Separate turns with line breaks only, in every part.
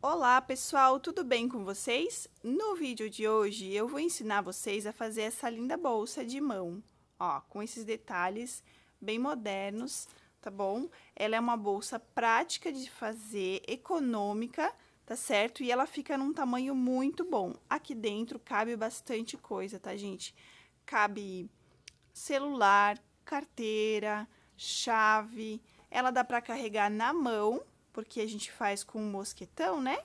Olá pessoal, tudo bem com vocês? No vídeo de hoje eu vou ensinar vocês a fazer essa linda bolsa de mão, ó, com esses detalhes bem modernos, tá bom? Ela é uma bolsa prática de fazer, econômica, tá certo? E ela fica num tamanho muito bom. Aqui dentro cabe bastante coisa, tá gente? Cabe celular, carteira, chave, ela dá para carregar na mão, porque a gente faz com um mosquetão, né?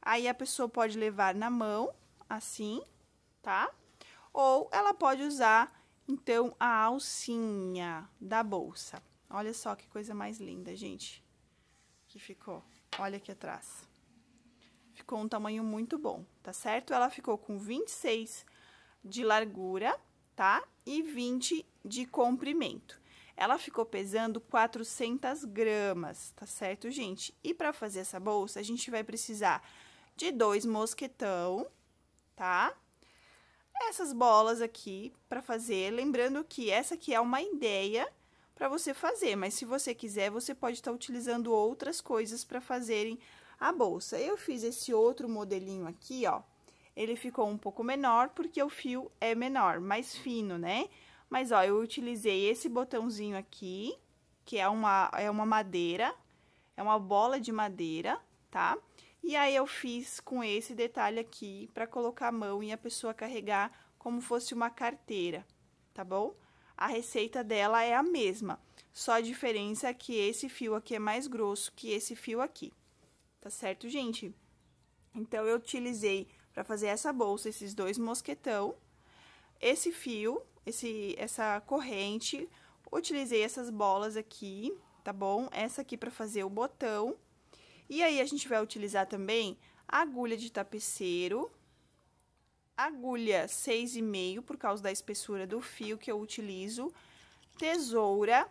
Aí a pessoa pode levar na mão, assim, tá? Ou ela pode usar, então, a alcinha da bolsa. Olha só que coisa mais linda, gente, que ficou. Olha aqui atrás. Ficou um tamanho muito bom, tá certo? Ela ficou com 26 de largura, tá? E 20 de comprimento. Ela ficou pesando 400 gramas, tá certo, gente? E para fazer essa bolsa, a gente vai precisar de dois mosquetão, tá? Essas bolas aqui para fazer, lembrando que essa aqui é uma ideia para você fazer, mas se você quiser, você pode estar tá utilizando outras coisas para fazerem a bolsa. Eu fiz esse outro modelinho aqui, ó. Ele ficou um pouco menor porque o fio é menor, mais fino, né? Mas, ó, eu utilizei esse botãozinho aqui, que é uma, é uma madeira, é uma bola de madeira, tá? E aí, eu fiz com esse detalhe aqui pra colocar a mão e a pessoa carregar como fosse uma carteira, tá bom? A receita dela é a mesma, só a diferença é que esse fio aqui é mais grosso que esse fio aqui, tá certo, gente? Então, eu utilizei para fazer essa bolsa esses dois mosquetão, esse fio esse, essa corrente. Utilizei essas bolas aqui, tá bom? Essa aqui para fazer o botão. E aí, a gente vai utilizar também agulha de tapeceiro, agulha 6,5 por causa da espessura do fio que eu utilizo, tesoura.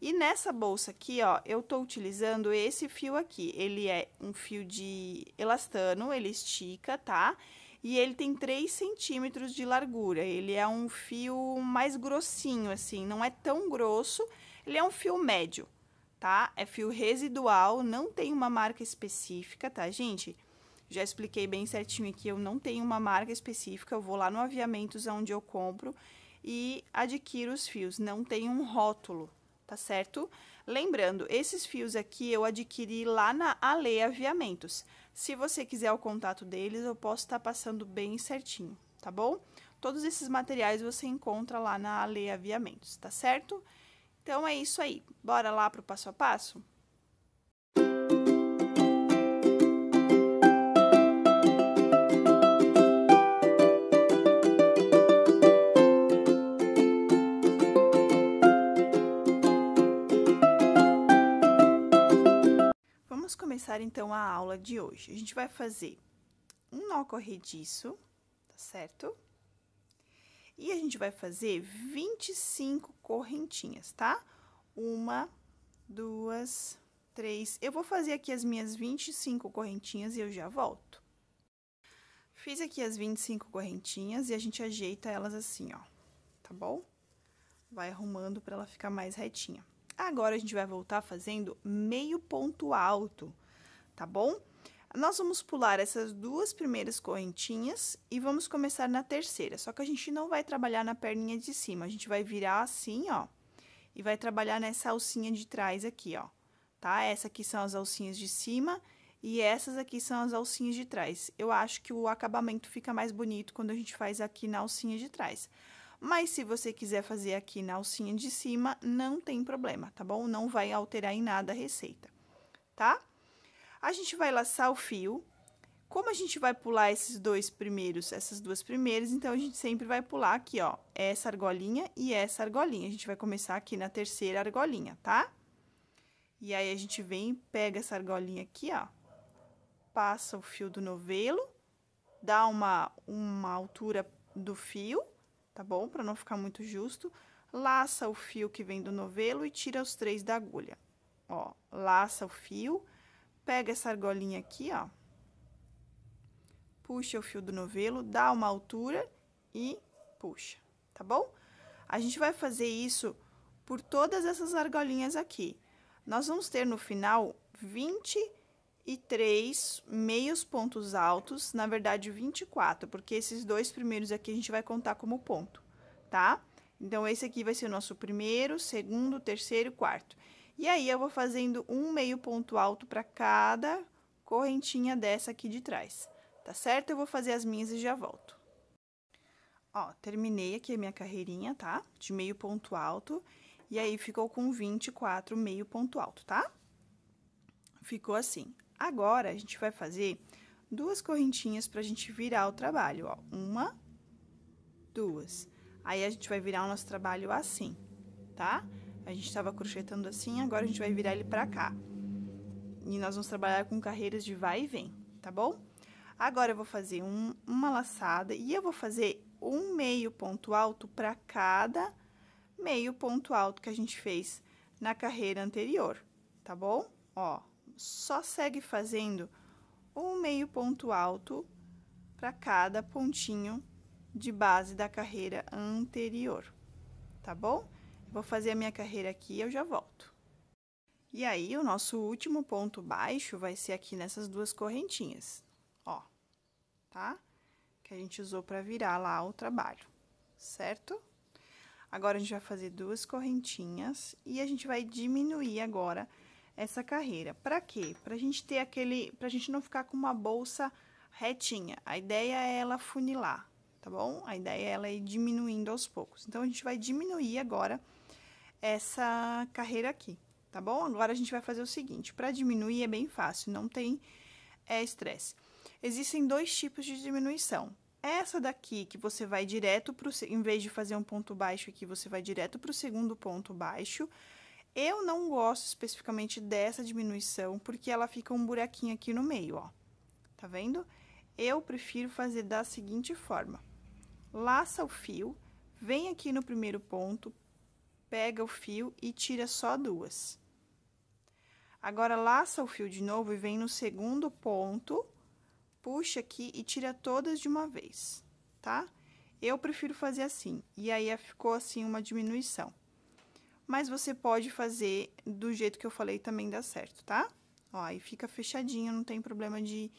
E nessa bolsa aqui, ó, eu tô utilizando esse fio aqui. Ele é um fio de elastano, ele estica, tá? Tá? E ele tem 3 centímetros de largura. Ele é um fio mais grossinho, assim, não é tão grosso. Ele é um fio médio, tá? É fio residual, não tem uma marca específica, tá, gente? Já expliquei bem certinho aqui, eu não tenho uma marca específica, eu vou lá no aviamentos onde eu compro e adquiro os fios, não tem um rótulo, tá certo? Lembrando, esses fios aqui eu adquiri lá na Ale Aviamentos. Se você quiser o contato deles, eu posso estar tá passando bem certinho, tá bom? Todos esses materiais você encontra lá na Ale Aviamentos, tá certo? Então é isso aí. Bora lá para o passo a passo? Vamos começar então a aula de hoje. A gente vai fazer um nó corrediço, tá certo? E a gente vai fazer 25 correntinhas, tá? Uma, duas, três. Eu vou fazer aqui as minhas 25 correntinhas e eu já volto. Fiz aqui as 25 correntinhas e a gente ajeita elas assim, ó, tá bom? Vai arrumando para ela ficar mais retinha. Agora a gente vai voltar fazendo meio ponto alto, tá bom? Nós vamos pular essas duas primeiras correntinhas e vamos começar na terceira, só que a gente não vai trabalhar na perninha de cima, a gente vai virar assim, ó, e vai trabalhar nessa alcinha de trás aqui, ó, tá? Essa aqui são as alcinhas de cima e essas aqui são as alcinhas de trás. Eu acho que o acabamento fica mais bonito quando a gente faz aqui na alcinha de trás. Mas se você quiser fazer aqui na alcinha de cima, não tem problema, tá bom? Não vai alterar em nada a receita, tá? A gente vai laçar o fio. Como a gente vai pular esses dois primeiros, essas duas primeiras, então a gente sempre vai pular aqui, ó, essa argolinha e essa argolinha. A gente vai começar aqui na terceira argolinha, tá? E aí, a gente vem, pega essa argolinha aqui, ó, passa o fio do novelo, dá uma, uma altura do fio tá bom? Para não ficar muito justo. Laça o fio que vem do novelo e tira os três da agulha. Ó, laça o fio, pega essa argolinha aqui, ó. Puxa o fio do novelo, dá uma altura e puxa, tá bom? A gente vai fazer isso por todas essas argolinhas aqui. Nós vamos ter no final 20 e três meios pontos altos, na verdade 24, porque esses dois primeiros aqui a gente vai contar como ponto, tá? Então, esse aqui vai ser o nosso primeiro, segundo, terceiro e quarto. E aí, eu vou fazendo um meio ponto alto para cada correntinha dessa aqui de trás, tá certo? Eu vou fazer as minhas e já volto. Ó, terminei aqui a minha carreirinha, tá? De meio ponto alto, e aí ficou com 24 meio ponto alto, tá? Ficou assim. Agora, a gente vai fazer duas correntinhas para a gente virar o trabalho, ó. Uma, duas. Aí, a gente vai virar o nosso trabalho assim, tá? A gente estava crochetando assim, agora a gente vai virar ele para cá. E nós vamos trabalhar com carreiras de vai e vem, tá bom? Agora, eu vou fazer um, uma laçada e eu vou fazer um meio ponto alto para cada meio ponto alto que a gente fez na carreira anterior, tá bom? Ó, só segue fazendo um meio ponto alto para cada pontinho de base da carreira anterior, tá bom? Vou fazer a minha carreira aqui e eu já volto. E aí, o nosso último ponto baixo vai ser aqui nessas duas correntinhas, ó, tá? Que a gente usou para virar lá o trabalho, certo? Agora, a gente vai fazer duas correntinhas e a gente vai diminuir agora essa carreira. Para quê? Para a gente ter aquele, para a gente não ficar com uma bolsa retinha. A ideia é ela funilar, tá bom? A ideia é ela ir diminuindo aos poucos. Então a gente vai diminuir agora essa carreira aqui, tá bom? Agora a gente vai fazer o seguinte, para diminuir é bem fácil, não tem é, estresse. É, Existem dois tipos de diminuição. Essa daqui que você vai direto para em vez de fazer um ponto baixo aqui, você vai direto para o segundo ponto baixo eu não gosto especificamente dessa diminuição, porque ela fica um buraquinho aqui no meio, ó. Tá vendo? Eu prefiro fazer da seguinte forma. Laça o fio, vem aqui no primeiro ponto, pega o fio e tira só duas. Agora, laça o fio de novo e vem no segundo ponto, puxa aqui e tira todas de uma vez, tá? Eu prefiro fazer assim, e aí ficou assim uma diminuição mas você pode fazer do jeito que eu falei também dá certo, tá? Ó, aí fica fechadinho, não tem problema de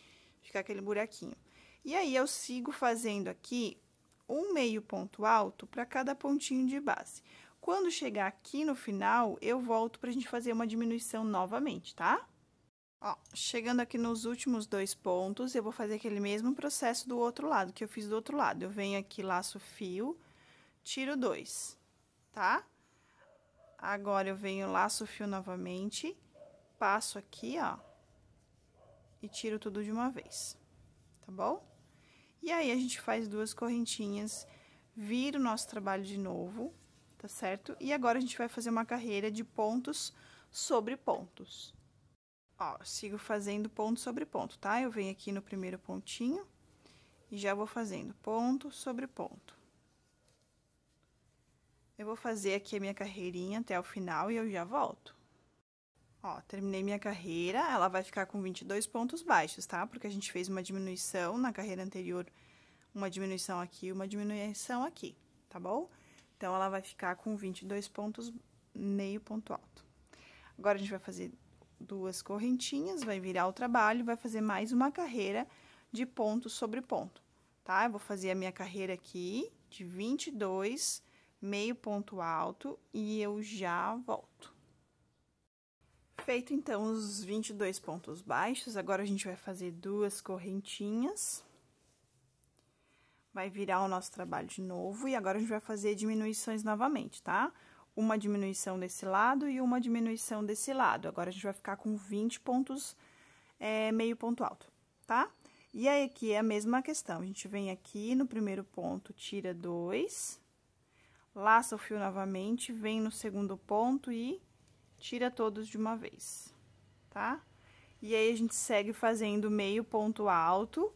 ficar aquele buraquinho. E aí, eu sigo fazendo aqui um meio ponto alto para cada pontinho de base. Quando chegar aqui no final, eu volto para a gente fazer uma diminuição novamente, tá? Ó, chegando aqui nos últimos dois pontos, eu vou fazer aquele mesmo processo do outro lado, que eu fiz do outro lado. Eu venho aqui, laço fio, tiro dois, tá? Agora, eu venho, laço o fio novamente, passo aqui, ó, e tiro tudo de uma vez, tá bom? E aí, a gente faz duas correntinhas, vira o nosso trabalho de novo, tá certo? E agora, a gente vai fazer uma carreira de pontos sobre pontos. Ó, sigo fazendo ponto sobre ponto, tá? Eu venho aqui no primeiro pontinho e já vou fazendo ponto sobre ponto. Eu vou fazer aqui a minha carreirinha até o final e eu já volto. Ó, terminei minha carreira, ela vai ficar com 22 pontos baixos, tá? Porque a gente fez uma diminuição na carreira anterior, uma diminuição aqui, uma diminuição aqui, tá bom? Então, ela vai ficar com 22 pontos, meio ponto alto. Agora, a gente vai fazer duas correntinhas, vai virar o trabalho, vai fazer mais uma carreira de ponto sobre ponto, tá? Eu vou fazer a minha carreira aqui de 22 pontos meio ponto alto e eu já volto. Feito então os 22 pontos baixos, agora a gente vai fazer duas correntinhas. Vai virar o nosso trabalho de novo e agora a gente vai fazer diminuições novamente, tá? Uma diminuição desse lado e uma diminuição desse lado. Agora a gente vai ficar com 20 pontos é, meio ponto alto, tá? E aí, aqui é a mesma questão. A gente vem aqui no primeiro ponto, tira dois laça o fio novamente, vem no segundo ponto e tira todos de uma vez, tá? E aí, a gente segue fazendo meio ponto alto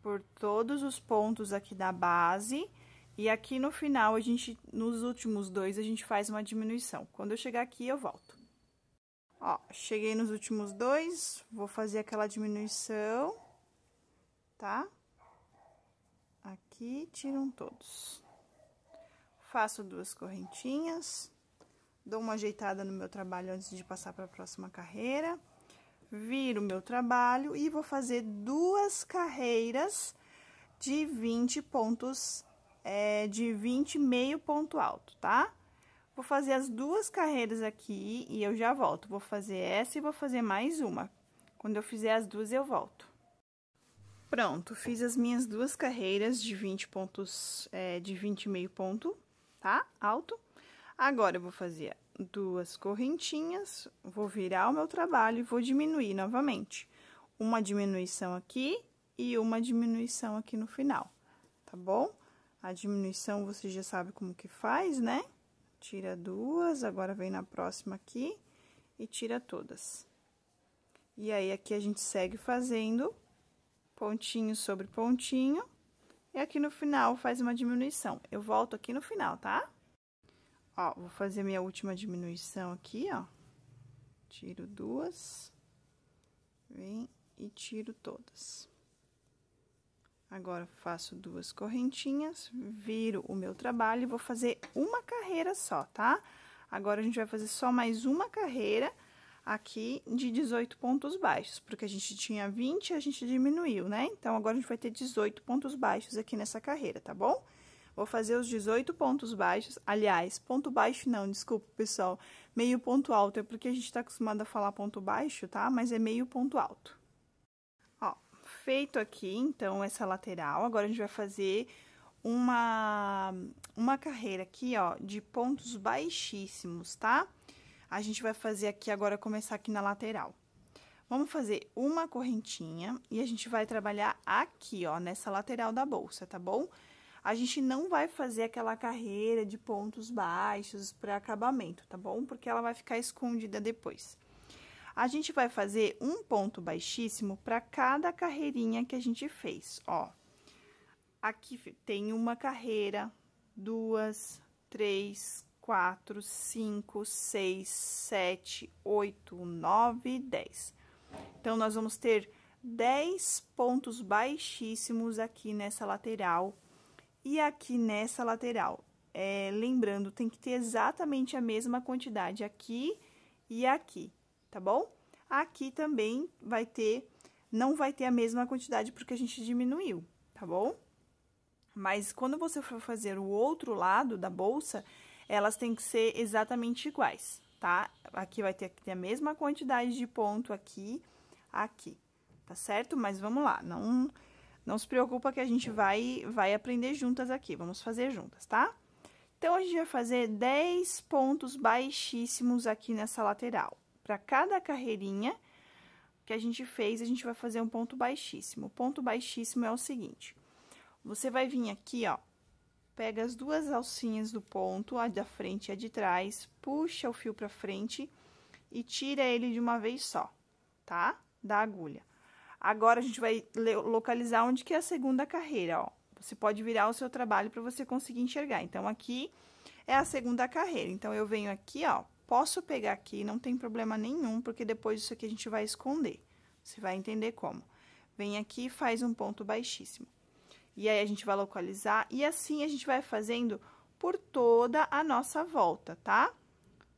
por todos os pontos aqui da base. E aqui no final, a gente, nos últimos dois, a gente faz uma diminuição. Quando eu chegar aqui, eu volto. Ó, cheguei nos últimos dois, vou fazer aquela diminuição, tá? Aqui, tiram todos faço duas correntinhas, dou uma ajeitada no meu trabalho antes de passar para a próxima carreira, viro meu trabalho e vou fazer duas carreiras de 20 pontos, é, de 20 meio ponto alto, tá? Vou fazer as duas carreiras aqui e eu já volto. Vou fazer essa e vou fazer mais uma. Quando eu fizer as duas, eu volto. Pronto, fiz as minhas duas carreiras de 20 pontos, é, de 20 meio ponto tá? Alto. Agora, eu vou fazer duas correntinhas, vou virar o meu trabalho e vou diminuir novamente. Uma diminuição aqui e uma diminuição aqui no final, tá bom? A diminuição você já sabe como que faz, né? Tira duas, agora vem na próxima aqui e tira todas. E aí, aqui a gente segue fazendo pontinho sobre pontinho. E aqui no final, faz uma diminuição. Eu volto aqui no final, tá? Ó, vou fazer minha última diminuição aqui, ó. Tiro duas. Vem e tiro todas. Agora, faço duas correntinhas, viro o meu trabalho e vou fazer uma carreira só, tá? Agora, a gente vai fazer só mais uma carreira aqui de 18 pontos baixos, porque a gente tinha 20 a gente diminuiu, né? Então, agora a gente vai ter 18 pontos baixos aqui nessa carreira, tá bom? Vou fazer os 18 pontos baixos, aliás, ponto baixo não, desculpa, pessoal, meio ponto alto, é porque a gente tá acostumado a falar ponto baixo, tá? Mas é meio ponto alto. Ó, feito aqui, então, essa lateral, agora a gente vai fazer uma, uma carreira aqui, ó, de pontos baixíssimos, tá? Tá? A gente vai fazer aqui agora, começar aqui na lateral. Vamos fazer uma correntinha e a gente vai trabalhar aqui, ó, nessa lateral da bolsa, tá bom? A gente não vai fazer aquela carreira de pontos baixos para acabamento, tá bom? Porque ela vai ficar escondida depois. A gente vai fazer um ponto baixíssimo para cada carreirinha que a gente fez, ó. Aqui tem uma carreira, duas, três, quatro, cinco, seis, sete, oito, nove, dez. Então, nós vamos ter dez pontos baixíssimos aqui nessa lateral e aqui nessa lateral. É, lembrando, tem que ter exatamente a mesma quantidade aqui e aqui, tá bom? Aqui também vai ter, não vai ter a mesma quantidade porque a gente diminuiu, tá bom? Mas quando você for fazer o outro lado da bolsa, elas têm que ser exatamente iguais, tá? Aqui vai ter que ter a mesma quantidade de ponto aqui, aqui, tá certo? Mas vamos lá, não, não se preocupa que a gente vai, vai aprender juntas aqui, vamos fazer juntas, tá? Então, a gente vai fazer 10 pontos baixíssimos aqui nessa lateral. Para cada carreirinha que a gente fez, a gente vai fazer um ponto baixíssimo. O ponto baixíssimo é o seguinte, você vai vir aqui, ó, pega as duas alcinhas do ponto, a da frente e a de trás, puxa o fio para frente e tira ele de uma vez só, tá? Da agulha. Agora, a gente vai localizar onde que é a segunda carreira, ó. Você pode virar o seu trabalho para você conseguir enxergar. Então, aqui é a segunda carreira. Então, eu venho aqui, ó, posso pegar aqui, não tem problema nenhum, porque depois isso aqui a gente vai esconder. Você vai entender como. Vem aqui e faz um ponto baixíssimo e aí a gente vai localizar, e assim a gente vai fazendo por toda a nossa volta, tá?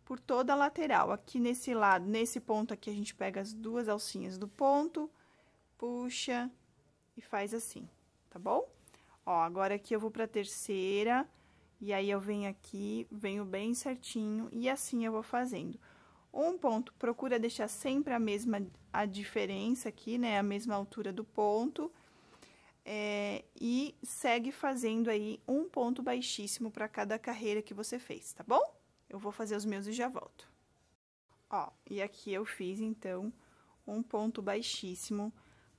Por toda a lateral. Aqui nesse lado, nesse ponto aqui, a gente pega as duas alcinhas do ponto, puxa e faz assim, tá bom? Ó, agora aqui eu vou pra terceira, e aí eu venho aqui, venho bem certinho, e assim eu vou fazendo. Um ponto, procura deixar sempre a mesma, a diferença aqui, né? A mesma altura do ponto é, e segue fazendo aí um ponto baixíssimo para cada carreira que você fez, tá bom? Eu vou fazer os meus e já volto. Ó, e aqui eu fiz, então, um ponto baixíssimo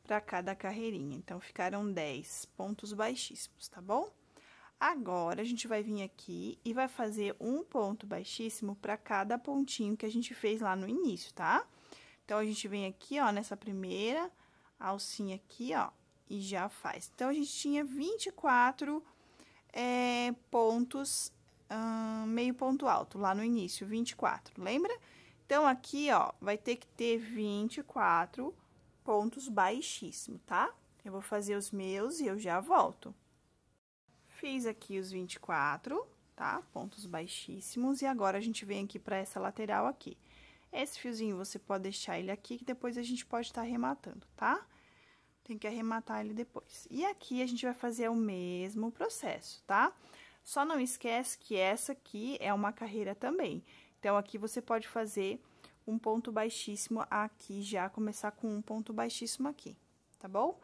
para cada carreirinha. Então, ficaram 10 pontos baixíssimos, tá bom? Agora, a gente vai vir aqui e vai fazer um ponto baixíssimo para cada pontinho que a gente fez lá no início, tá? Então, a gente vem aqui, ó, nessa primeira alcinha aqui, ó, e já faz. Então, a gente tinha 24 é, pontos, hum, meio ponto alto lá no início, 24, lembra? Então, aqui, ó, vai ter que ter 24 pontos baixíssimo, tá? Eu vou fazer os meus e eu já volto. Fiz aqui os 24, tá? Pontos baixíssimos, e agora a gente vem aqui pra essa lateral aqui. Esse fiozinho você pode deixar ele aqui, que depois a gente pode estar tá rematando, tá? Tem que arrematar ele depois. E aqui a gente vai fazer o mesmo processo, tá? Só não esquece que essa aqui é uma carreira também. Então, aqui você pode fazer um ponto baixíssimo aqui já, começar com um ponto baixíssimo aqui, tá bom?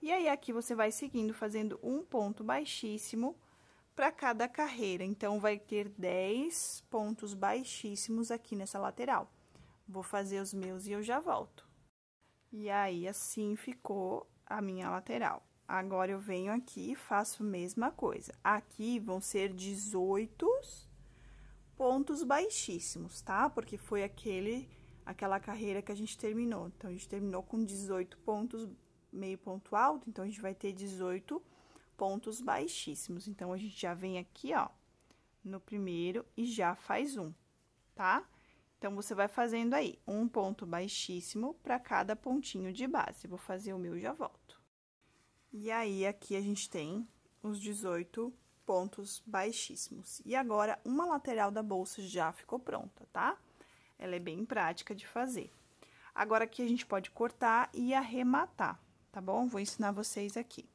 E aí, aqui você vai seguindo, fazendo um ponto baixíssimo para cada carreira. Então, vai ter 10 pontos baixíssimos aqui nessa lateral. Vou fazer os meus e eu já volto. E aí, assim ficou a minha lateral. Agora, eu venho aqui e faço a mesma coisa. Aqui vão ser 18 pontos baixíssimos, tá? Porque foi aquele, aquela carreira que a gente terminou. Então, a gente terminou com 18 pontos meio ponto alto, então, a gente vai ter 18 pontos baixíssimos. Então, a gente já vem aqui, ó, no primeiro e já faz um, tá? Tá? Então, você vai fazendo aí um ponto baixíssimo para cada pontinho de base. Vou fazer o meu e já volto. E aí, aqui a gente tem os 18 pontos baixíssimos. E agora, uma lateral da bolsa já ficou pronta, tá? Ela é bem prática de fazer. Agora, aqui a gente pode cortar e arrematar, tá bom? Vou ensinar vocês aqui.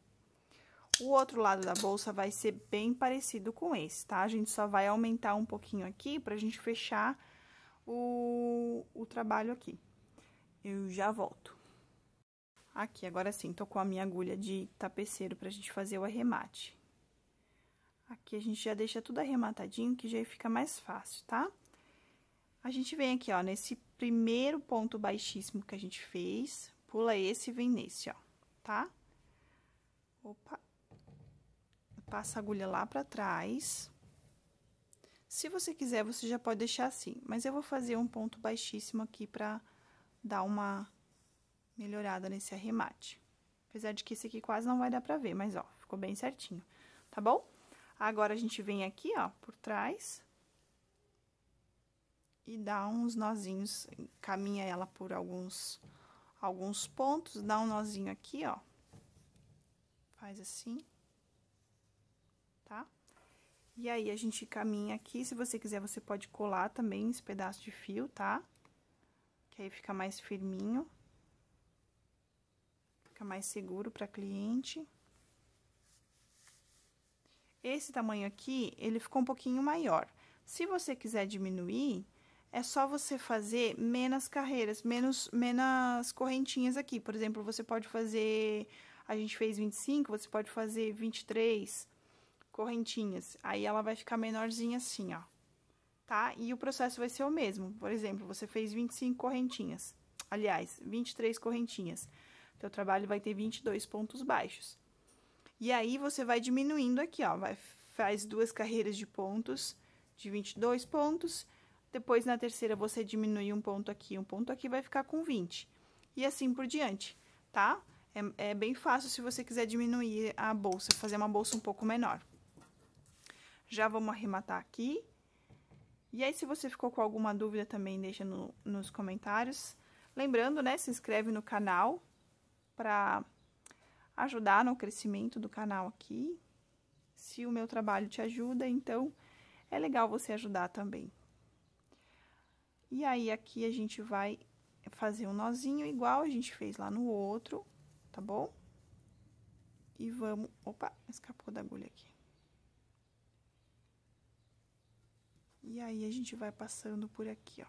O outro lado da bolsa vai ser bem parecido com esse, tá? A gente só vai aumentar um pouquinho aqui pra gente fechar o, o trabalho aqui. Eu já volto. Aqui, agora sim, tô com a minha agulha de tapeceiro pra gente fazer o arremate. Aqui a gente já deixa tudo arrematadinho, que já fica mais fácil, tá? A gente vem aqui, ó, nesse primeiro ponto baixíssimo que a gente fez, pula esse e vem nesse, ó, tá? Opa! Passa a agulha lá pra trás. Se você quiser, você já pode deixar assim, mas eu vou fazer um ponto baixíssimo aqui pra dar uma melhorada nesse arremate. Apesar de que esse aqui quase não vai dar pra ver, mas ó, ficou bem certinho, tá bom? Agora, a gente vem aqui, ó, por trás e dá uns nozinhos, caminha ela por alguns, alguns pontos, dá um nozinho aqui, ó. Faz assim. E aí, a gente caminha aqui, se você quiser, você pode colar também esse pedaço de fio, tá? Que aí fica mais firminho. Fica mais seguro para cliente. Esse tamanho aqui, ele ficou um pouquinho maior. Se você quiser diminuir, é só você fazer menos carreiras, menos, menos correntinhas aqui. Por exemplo, você pode fazer... A gente fez 25, você pode fazer 23 correntinhas. Aí ela vai ficar menorzinha assim, ó. Tá? E o processo vai ser o mesmo. Por exemplo, você fez 25 correntinhas. Aliás, 23 correntinhas. Teu trabalho vai ter 22 pontos baixos. E aí, você vai diminuindo aqui, ó. Vai, faz duas carreiras de pontos, de 22 pontos. Depois, na terceira, você diminui um ponto aqui, um ponto aqui, vai ficar com 20. E assim por diante, tá? É, é bem fácil se você quiser diminuir a bolsa, fazer uma bolsa um pouco menor. Já vamos arrematar aqui. E aí, se você ficou com alguma dúvida também, deixa no, nos comentários. Lembrando, né, se inscreve no canal para ajudar no crescimento do canal aqui. Se o meu trabalho te ajuda, então é legal você ajudar também. E aí, aqui a gente vai fazer um nozinho igual a gente fez lá no outro, tá bom? E vamos... Opa, escapou da agulha aqui. E aí a gente vai passando por aqui, ó.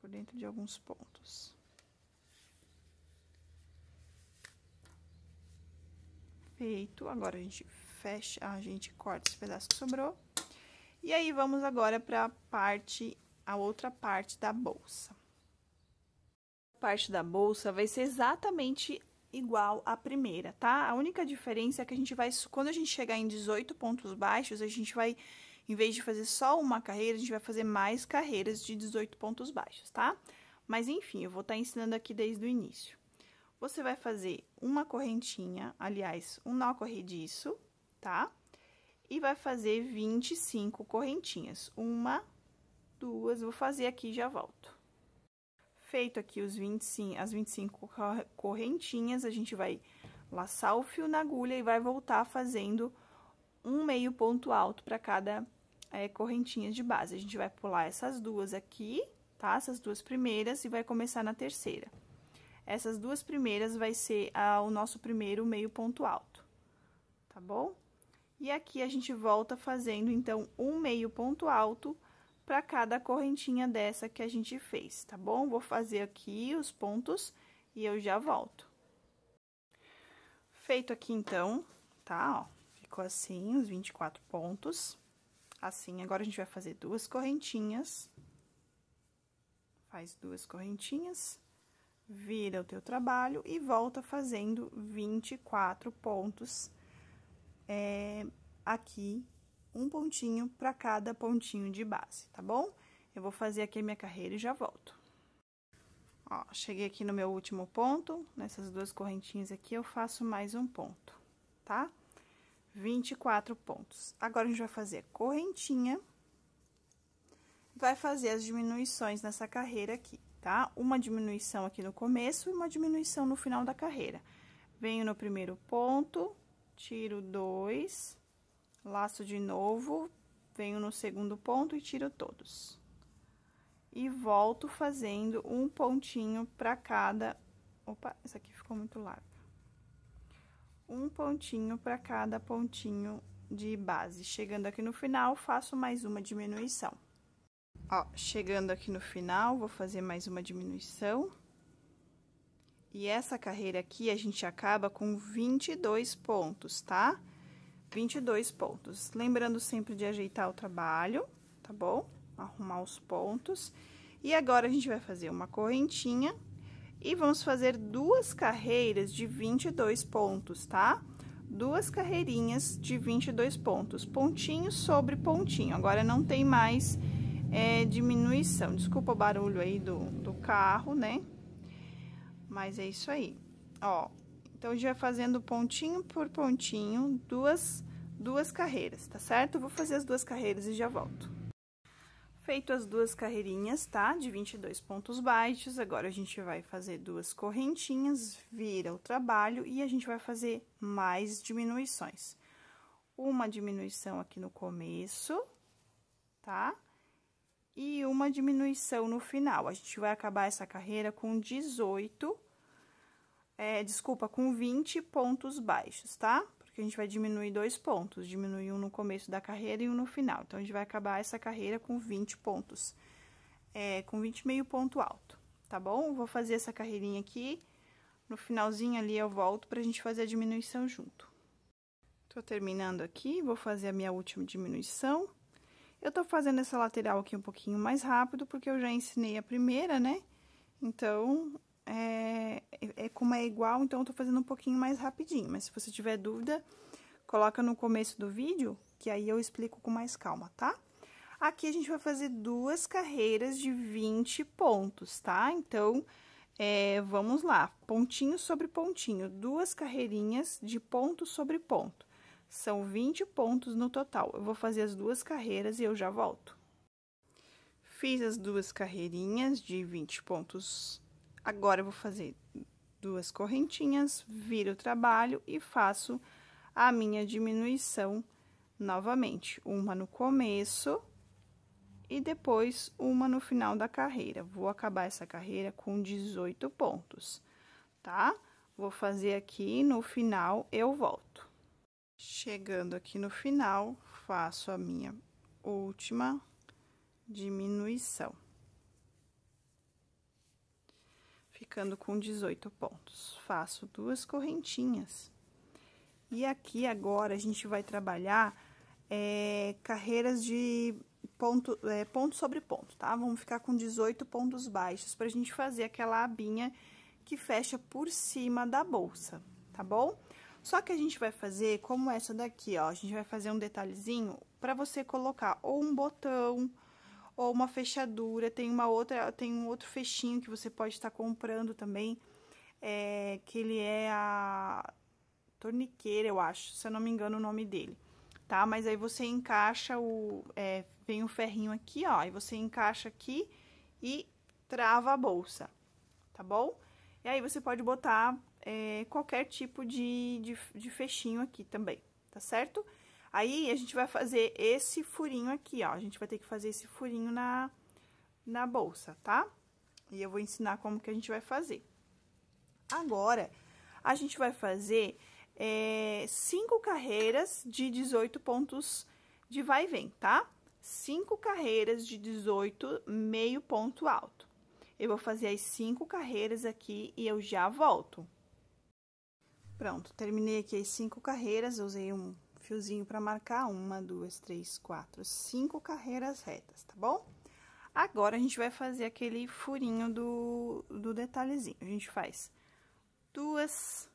Por dentro de alguns pontos. Feito. Agora a gente fecha, a gente corta esse pedaço que sobrou. E aí vamos agora para a parte, a outra parte da bolsa. A parte da bolsa vai ser exatamente igual à primeira, tá? A única diferença é que a gente vai, quando a gente chegar em 18 pontos baixos, a gente vai, em vez de fazer só uma carreira, a gente vai fazer mais carreiras de 18 pontos baixos, tá? Mas, enfim, eu vou estar tá ensinando aqui desde o início. Você vai fazer uma correntinha, aliás, um nó corrediço, tá? E vai fazer 25 correntinhas. Uma, duas, vou fazer aqui e já volto. Feito aqui os 25, as 25 correntinhas, a gente vai laçar o fio na agulha e vai voltar fazendo um meio ponto alto para cada é, correntinha de base. A gente vai pular essas duas aqui, tá? Essas duas primeiras e vai começar na terceira. Essas duas primeiras vai ser a, o nosso primeiro meio ponto alto, tá bom? E aqui a gente volta fazendo, então, um meio ponto alto para cada correntinha dessa que a gente fez, tá bom? Vou fazer aqui os pontos e eu já volto. Feito aqui, então, tá? Ó, ficou assim, os 24 pontos. Assim, agora a gente vai fazer duas correntinhas. Faz duas correntinhas, vira o teu trabalho e volta fazendo 24 pontos é, aqui um pontinho para cada pontinho de base, tá bom? Eu vou fazer aqui a minha carreira e já volto. Ó, cheguei aqui no meu último ponto, nessas duas correntinhas aqui eu faço mais um ponto, tá? 24 pontos. Agora, a gente vai fazer correntinha, vai fazer as diminuições nessa carreira aqui, tá? Uma diminuição aqui no começo e uma diminuição no final da carreira. Venho no primeiro ponto, tiro dois, Laço de novo, venho no segundo ponto e tiro todos. E volto fazendo um pontinho para cada... Opa, isso aqui ficou muito largo. Um pontinho para cada pontinho de base. Chegando aqui no final, faço mais uma diminuição. Ó, chegando aqui no final, vou fazer mais uma diminuição. E essa carreira aqui, a gente acaba com 22 pontos, tá? 22 pontos. Lembrando sempre de ajeitar o trabalho, tá bom? Arrumar os pontos. E agora, a gente vai fazer uma correntinha e vamos fazer duas carreiras de 22 pontos, tá? Duas carreirinhas de 22 pontos, pontinho sobre pontinho. Agora, não tem mais é, diminuição. Desculpa o barulho aí do, do carro, né? Mas é isso aí. Ó, então, já fazendo pontinho por pontinho, duas, duas carreiras, tá certo? Vou fazer as duas carreiras e já volto. Feito as duas carreirinhas, tá? De 22 pontos baixos, agora a gente vai fazer duas correntinhas, vira o trabalho e a gente vai fazer mais diminuições. Uma diminuição aqui no começo, tá? E uma diminuição no final. A gente vai acabar essa carreira com 18 pontos é, desculpa, com 20 pontos baixos, tá? Porque a gente vai diminuir dois pontos, diminui um no começo da carreira e um no final. Então, a gente vai acabar essa carreira com 20 pontos, é, com 20 meio ponto alto, tá bom? Vou fazer essa carreirinha aqui, no finalzinho ali eu volto pra gente fazer a diminuição junto. Tô terminando aqui, vou fazer a minha última diminuição. Eu tô fazendo essa lateral aqui um pouquinho mais rápido, porque eu já ensinei a primeira, né? Então, é, é, é, como é igual, então eu tô fazendo um pouquinho mais rapidinho. Mas se você tiver dúvida, coloca no começo do vídeo, que aí eu explico com mais calma, tá? Aqui a gente vai fazer duas carreiras de 20 pontos, tá? Então, é, vamos lá, pontinho sobre pontinho, duas carreirinhas de ponto sobre ponto. São 20 pontos no total. Eu vou fazer as duas carreiras e eu já volto. Fiz as duas carreirinhas de 20 pontos Agora, eu vou fazer duas correntinhas, viro o trabalho e faço a minha diminuição novamente. Uma no começo e depois uma no final da carreira. Vou acabar essa carreira com 18 pontos, tá? Vou fazer aqui no final, eu volto. Chegando aqui no final, faço a minha última diminuição. ficando com 18 pontos. Faço duas correntinhas. E aqui agora a gente vai trabalhar é, carreiras de ponto, é, ponto sobre ponto, tá? Vamos ficar com 18 pontos baixos pra gente fazer aquela abinha que fecha por cima da bolsa, tá bom? Só que a gente vai fazer como essa daqui, ó, a gente vai fazer um detalhezinho pra você colocar ou um botão ou uma fechadura, tem uma outra, tem um outro fechinho que você pode estar comprando também, é, que ele é a torniqueira, eu acho, se eu não me engano o nome dele, tá? Mas aí você encaixa o, é, vem o ferrinho aqui, ó, e você encaixa aqui e trava a bolsa, tá bom? E aí você pode botar é, qualquer tipo de, de, de fechinho aqui também, tá certo? Aí, a gente vai fazer esse furinho aqui, ó. A gente vai ter que fazer esse furinho na, na bolsa, tá? E eu vou ensinar como que a gente vai fazer. Agora, a gente vai fazer é, cinco carreiras de 18 pontos de vai e vem, tá? Cinco carreiras de 18 meio ponto alto. Eu vou fazer as cinco carreiras aqui e eu já volto. Pronto, terminei aqui as cinco carreiras, usei um fiozinho para marcar uma, duas, três, quatro, cinco carreiras retas, tá bom? Agora, a gente vai fazer aquele furinho do, do detalhezinho. A gente faz duas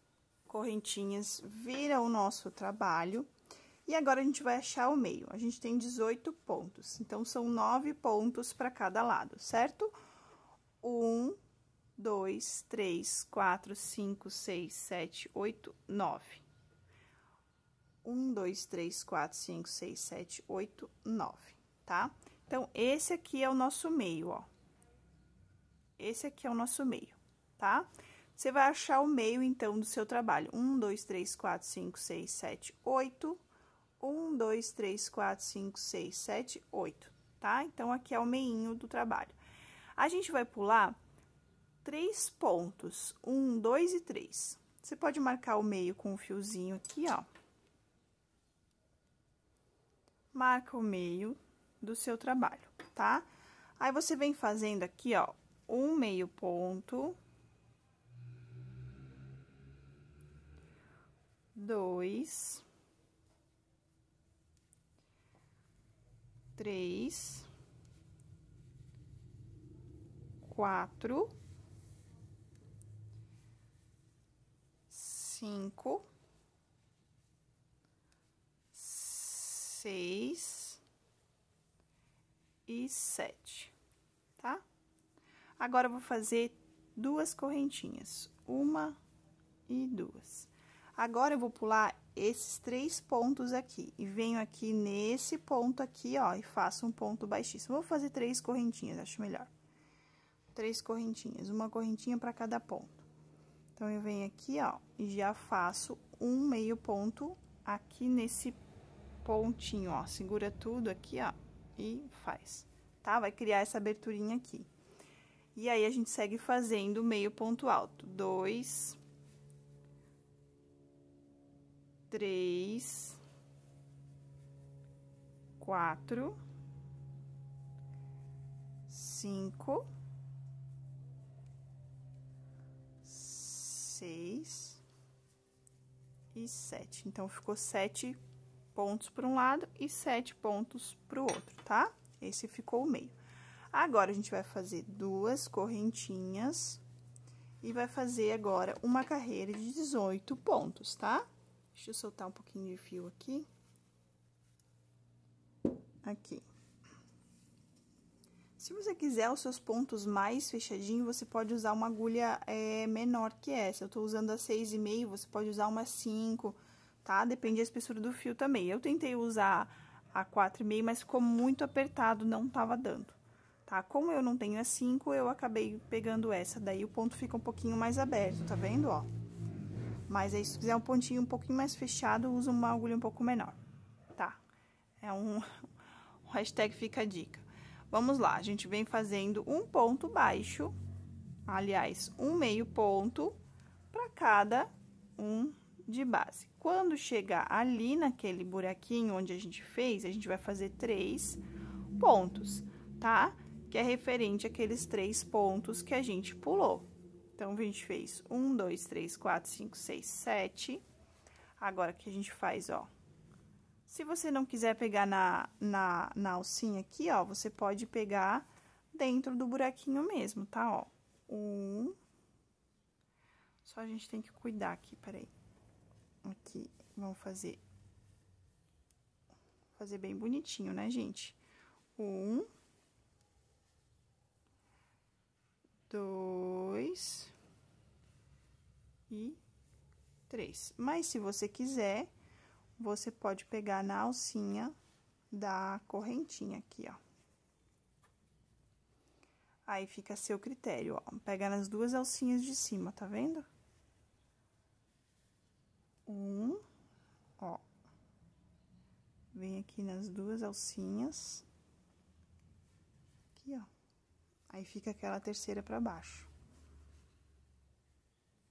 correntinhas, vira o nosso trabalho. E agora, a gente vai achar o meio. A gente tem 18 pontos, então, são nove pontos para cada lado, certo? Um, dois, três, quatro, cinco, seis, sete, oito, nove. 1, 2, 3, 4, 5, 6, 7, 8, 9, tá? Então, esse aqui é o nosso meio, ó. Esse aqui é o nosso meio, tá? Você vai achar o meio, então, do seu trabalho. 1, 2, 3, 4, 5, 6, 7, 8. 1, 2, 3, 4, 5, 6, 7, 8, tá? Então, aqui é o meinho do trabalho. A gente vai pular três pontos, um, dois e três. Você pode marcar o meio com um fiozinho aqui, ó marca o meio do seu trabalho, tá? Aí, você vem fazendo aqui, ó, um meio ponto, dois, três, quatro, cinco, seis e sete, tá? Agora, eu vou fazer duas correntinhas, uma e duas. Agora, eu vou pular esses três pontos aqui, e venho aqui nesse ponto aqui, ó, e faço um ponto baixíssimo. Vou fazer três correntinhas, acho melhor. Três correntinhas, uma correntinha para cada ponto. Então, eu venho aqui, ó, e já faço um meio ponto aqui nesse pontinho, ó, segura tudo aqui, ó, e faz, tá? Vai criar essa aberturinha aqui. E aí, a gente segue fazendo meio ponto alto. Dois. Três. Quatro. Cinco. Seis. E sete. Então, ficou sete pontos para um lado e sete pontos para o outro, tá? Esse ficou o meio. Agora, a gente vai fazer duas correntinhas e vai fazer agora uma carreira de 18 pontos, tá? Deixa eu soltar um pouquinho de fio aqui. Aqui. Se você quiser os seus pontos mais fechadinhos, você pode usar uma agulha é, menor que essa. Eu tô usando a 6,5, você pode usar uma 5, tá? Depende da espessura do fio também. Eu tentei usar a 4,5, mas ficou muito apertado, não tava dando, tá? Como eu não tenho a 5, eu acabei pegando essa, daí o ponto fica um pouquinho mais aberto, tá vendo, ó? Mas aí, se quiser um pontinho um pouquinho mais fechado, usa uma agulha um pouco menor, tá? É um... hashtag fica a dica. Vamos lá, a gente vem fazendo um ponto baixo, aliás, um meio ponto para cada um de base. Quando chegar ali naquele buraquinho onde a gente fez, a gente vai fazer três pontos, tá? Que é referente àqueles três pontos que a gente pulou. Então, a gente fez um, dois, três, quatro, cinco, seis, sete. Agora, que a gente faz, ó? Se você não quiser pegar na, na, na alcinha aqui, ó, você pode pegar dentro do buraquinho mesmo, tá? Ó, um. Só a gente tem que cuidar aqui, peraí. Aqui, vamos fazer fazer bem bonitinho, né, gente? Um, dois e três. Mas, se você quiser, você pode pegar na alcinha da correntinha aqui, ó. Aí, fica a seu critério, ó. Pega nas duas alcinhas de cima, tá vendo? um, ó. Vem aqui nas duas alcinhas. Aqui, ó. Aí fica aquela terceira pra baixo.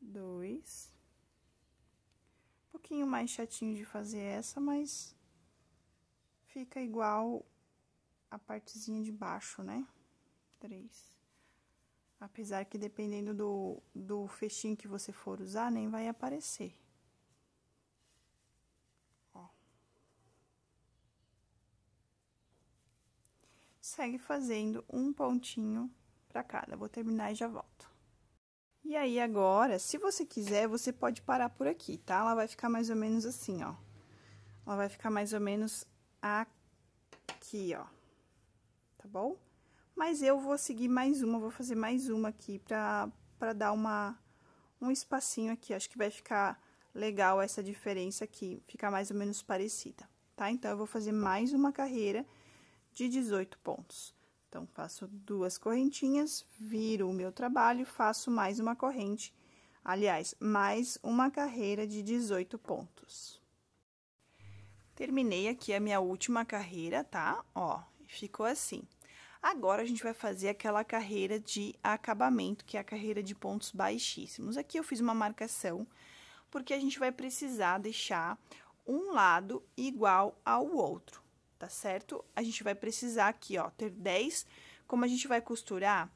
Dois. Um pouquinho mais chatinho de fazer essa, mas fica igual a partezinha de baixo, né? Três. Apesar que dependendo do, do fechinho que você for usar, nem vai aparecer. segue fazendo um pontinho para cada. Vou terminar e já volto. E aí, agora, se você quiser, você pode parar por aqui, tá? Ela vai ficar mais ou menos assim, ó. Ela vai ficar mais ou menos aqui, ó. Tá bom? Mas eu vou seguir mais uma, vou fazer mais uma aqui pra, pra dar uma, um espacinho aqui. Acho que vai ficar legal essa diferença aqui, ficar mais ou menos parecida, tá? Então, eu vou fazer mais uma carreira de 18 pontos. Então, faço duas correntinhas, viro o meu trabalho, faço mais uma corrente, aliás, mais uma carreira de 18 pontos. Terminei aqui a minha última carreira, tá? Ó, ficou assim. Agora, a gente vai fazer aquela carreira de acabamento, que é a carreira de pontos baixíssimos. Aqui eu fiz uma marcação, porque a gente vai precisar deixar um lado igual ao outro tá certo? A gente vai precisar aqui, ó, ter 10. Como a gente vai costurar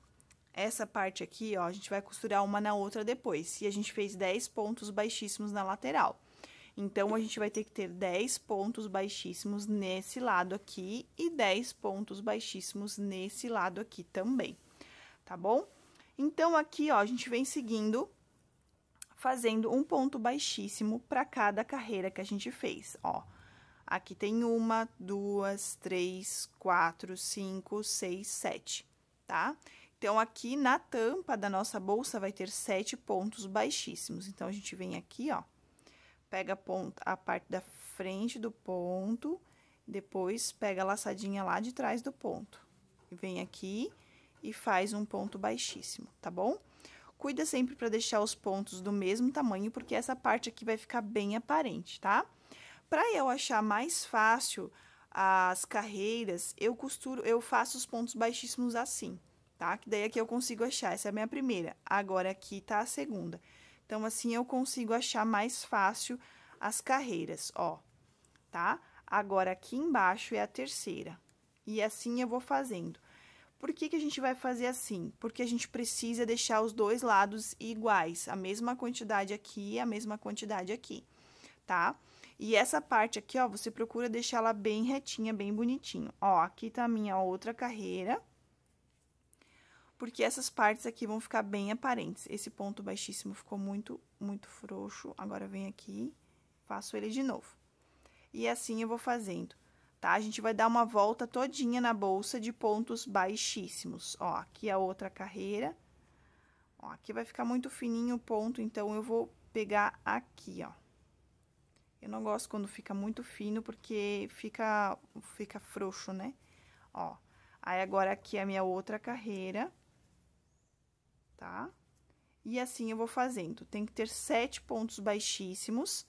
essa parte aqui, ó, a gente vai costurar uma na outra depois. E a gente fez 10 pontos baixíssimos na lateral. Então, a gente vai ter que ter 10 pontos baixíssimos nesse lado aqui e 10 pontos baixíssimos nesse lado aqui também, tá bom? Então, aqui, ó, a gente vem seguindo, fazendo um ponto baixíssimo para cada carreira que a gente fez, ó. Aqui tem uma, duas, três, quatro, cinco, seis, sete, tá? Então, aqui na tampa da nossa bolsa vai ter sete pontos baixíssimos. Então, a gente vem aqui, ó, pega a, ponta, a parte da frente do ponto, depois pega a laçadinha lá de trás do ponto. Vem aqui e faz um ponto baixíssimo, tá bom? Cuida sempre para deixar os pontos do mesmo tamanho, porque essa parte aqui vai ficar bem aparente, tá? Para eu achar mais fácil as carreiras, eu costuro, eu faço os pontos baixíssimos assim, tá? Que daí aqui é eu consigo achar. Essa é a minha primeira. Agora aqui tá a segunda. Então, assim eu consigo achar mais fácil as carreiras, ó, tá? Agora aqui embaixo é a terceira. E assim eu vou fazendo. Por que, que a gente vai fazer assim? Porque a gente precisa deixar os dois lados iguais, a mesma quantidade aqui e a mesma quantidade aqui, tá? Tá? E essa parte aqui, ó, você procura deixar ela bem retinha, bem bonitinho. Ó, aqui tá a minha outra carreira. Porque essas partes aqui vão ficar bem aparentes. Esse ponto baixíssimo ficou muito, muito frouxo. Agora, vem aqui, faço ele de novo. E assim eu vou fazendo, tá? A gente vai dar uma volta todinha na bolsa de pontos baixíssimos. Ó, aqui a outra carreira. Ó, aqui vai ficar muito fininho o ponto, então, eu vou pegar aqui, ó. Eu não gosto quando fica muito fino, porque fica, fica frouxo, né? Ó, aí agora aqui é a minha outra carreira, tá? E assim eu vou fazendo. Tem que ter sete pontos baixíssimos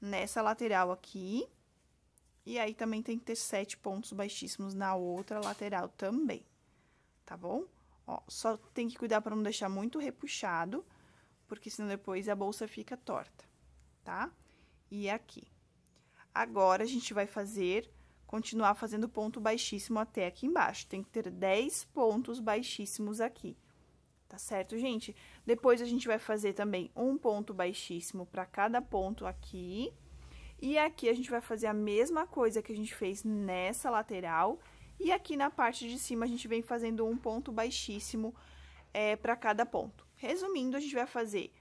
nessa lateral aqui. E aí, também tem que ter sete pontos baixíssimos na outra lateral também, tá bom? Ó, só tem que cuidar para não deixar muito repuxado, porque senão depois a bolsa fica torta, tá? Tá? e aqui. Agora, a gente vai fazer, continuar fazendo ponto baixíssimo até aqui embaixo. Tem que ter 10 pontos baixíssimos aqui, tá certo, gente? Depois, a gente vai fazer também um ponto baixíssimo para cada ponto aqui. E aqui, a gente vai fazer a mesma coisa que a gente fez nessa lateral. E aqui na parte de cima, a gente vem fazendo um ponto baixíssimo é, eh, para cada ponto. Resumindo, a gente vai fazer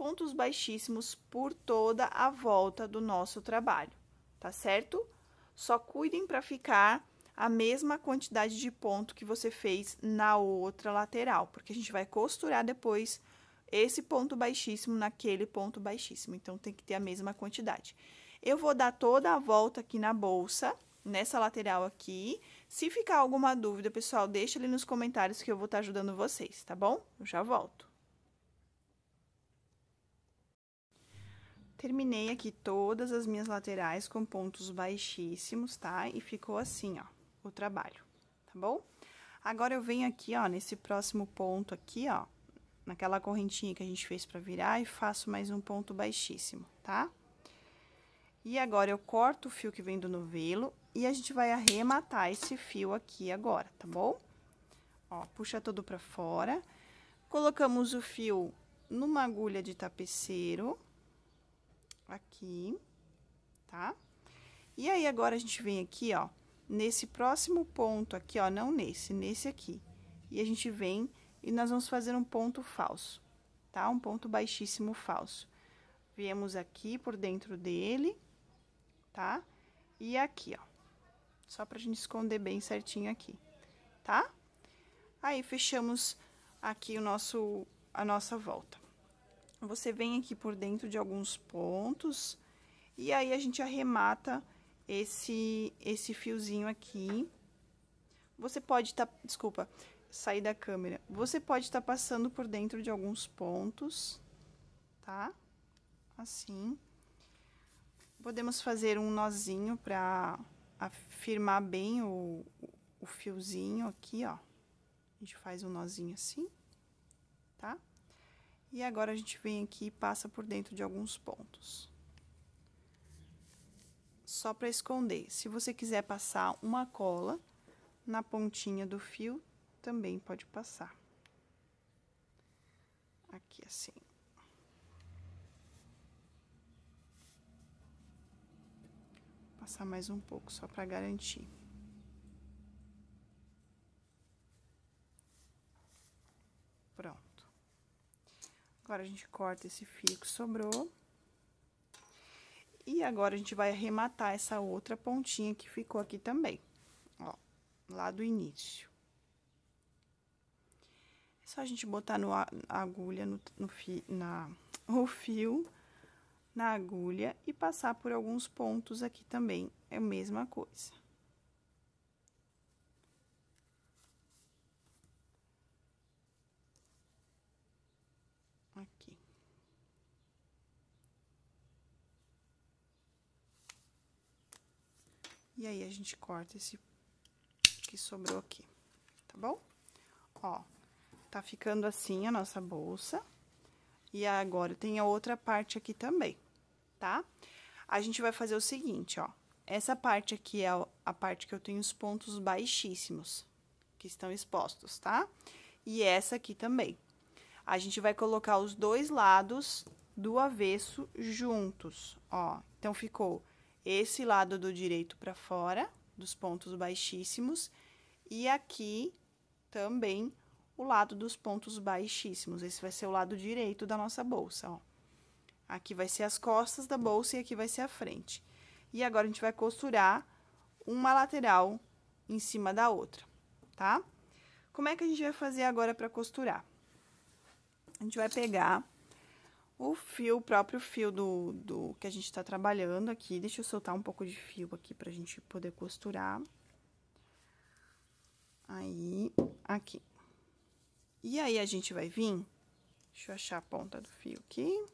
pontos baixíssimos por toda a volta do nosso trabalho, tá certo? Só cuidem para ficar a mesma quantidade de ponto que você fez na outra lateral, porque a gente vai costurar depois esse ponto baixíssimo naquele ponto baixíssimo, então tem que ter a mesma quantidade. Eu vou dar toda a volta aqui na bolsa, nessa lateral aqui. Se ficar alguma dúvida, pessoal, deixa ali nos comentários que eu vou estar tá ajudando vocês, tá bom? Eu já volto. Terminei aqui todas as minhas laterais com pontos baixíssimos, tá? E ficou assim, ó, o trabalho, tá bom? Agora, eu venho aqui, ó, nesse próximo ponto aqui, ó, naquela correntinha que a gente fez pra virar e faço mais um ponto baixíssimo, tá? E agora, eu corto o fio que vem do novelo e a gente vai arrematar esse fio aqui agora, tá bom? Ó, puxa todo pra fora. Colocamos o fio numa agulha de tapeceiro aqui, tá? E aí, agora a gente vem aqui, ó, nesse próximo ponto aqui, ó, não nesse, nesse aqui. E a gente vem e nós vamos fazer um ponto falso, tá? Um ponto baixíssimo falso. Viemos aqui por dentro dele, tá? E aqui, ó. Só pra gente esconder bem certinho aqui, tá? Aí, fechamos aqui o nosso, a nossa volta. Você vem aqui por dentro de alguns pontos e aí a gente arremata esse, esse fiozinho aqui. Você pode estar, tá, desculpa, sair da câmera. Você pode estar tá passando por dentro de alguns pontos, tá? Assim. Podemos fazer um nozinho para afirmar bem o, o fiozinho aqui, ó. A gente faz um nozinho assim, tá? E agora a gente vem aqui e passa por dentro de alguns pontos. Só para esconder. Se você quiser passar uma cola na pontinha do fio, também pode passar. Aqui assim. Vou passar mais um pouco só para garantir. Agora, a gente corta esse fio que sobrou. E agora, a gente vai arrematar essa outra pontinha que ficou aqui também, ó, lá do início. É só a gente botar no, a agulha, no, no fi, na, o fio na agulha e passar por alguns pontos aqui também, é a mesma coisa. E aí, a gente corta esse que sobrou aqui, tá bom? Ó, tá ficando assim a nossa bolsa. E agora, tem a outra parte aqui também, tá? A gente vai fazer o seguinte, ó. Essa parte aqui é a parte que eu tenho os pontos baixíssimos, que estão expostos, tá? E essa aqui também. A gente vai colocar os dois lados do avesso juntos, ó. Então, ficou esse lado do direito para fora, dos pontos baixíssimos, e aqui também o lado dos pontos baixíssimos. Esse vai ser o lado direito da nossa bolsa, ó. Aqui vai ser as costas da bolsa e aqui vai ser a frente. E agora, a gente vai costurar uma lateral em cima da outra, tá? Como é que a gente vai fazer agora para costurar? A gente vai pegar o fio, o próprio fio do, do que a gente tá trabalhando aqui. Deixa eu soltar um pouco de fio aqui pra gente poder costurar. Aí, aqui. E aí, a gente vai vir... Deixa eu achar a ponta do fio aqui.